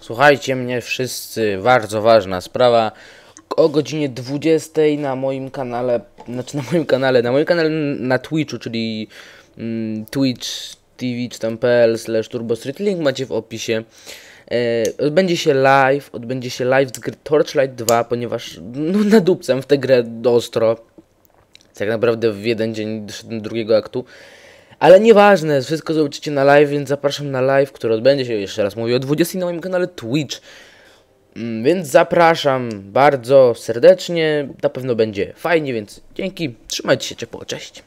Słuchajcie mnie wszyscy, bardzo ważna sprawa. O godzinie 20 na moim kanale, znaczy na moim kanale, na moim kanale na Twitchu, czyli mm, Twitch TV slash Turbo Street Link macie w opisie. E, odbędzie się live, odbędzie się live z gry Torchlight 2, ponieważ no, nadupcem w tę grę ostro. Tak naprawdę w jeden dzień do drugiego aktu. Ale nieważne, wszystko zobaczycie na live, więc zapraszam na live, który odbędzie się jeszcze raz mówię o 20 na moim kanale Twitch. Mm, więc zapraszam bardzo serdecznie, na pewno będzie fajnie, więc dzięki, trzymajcie się ciepło, cześć.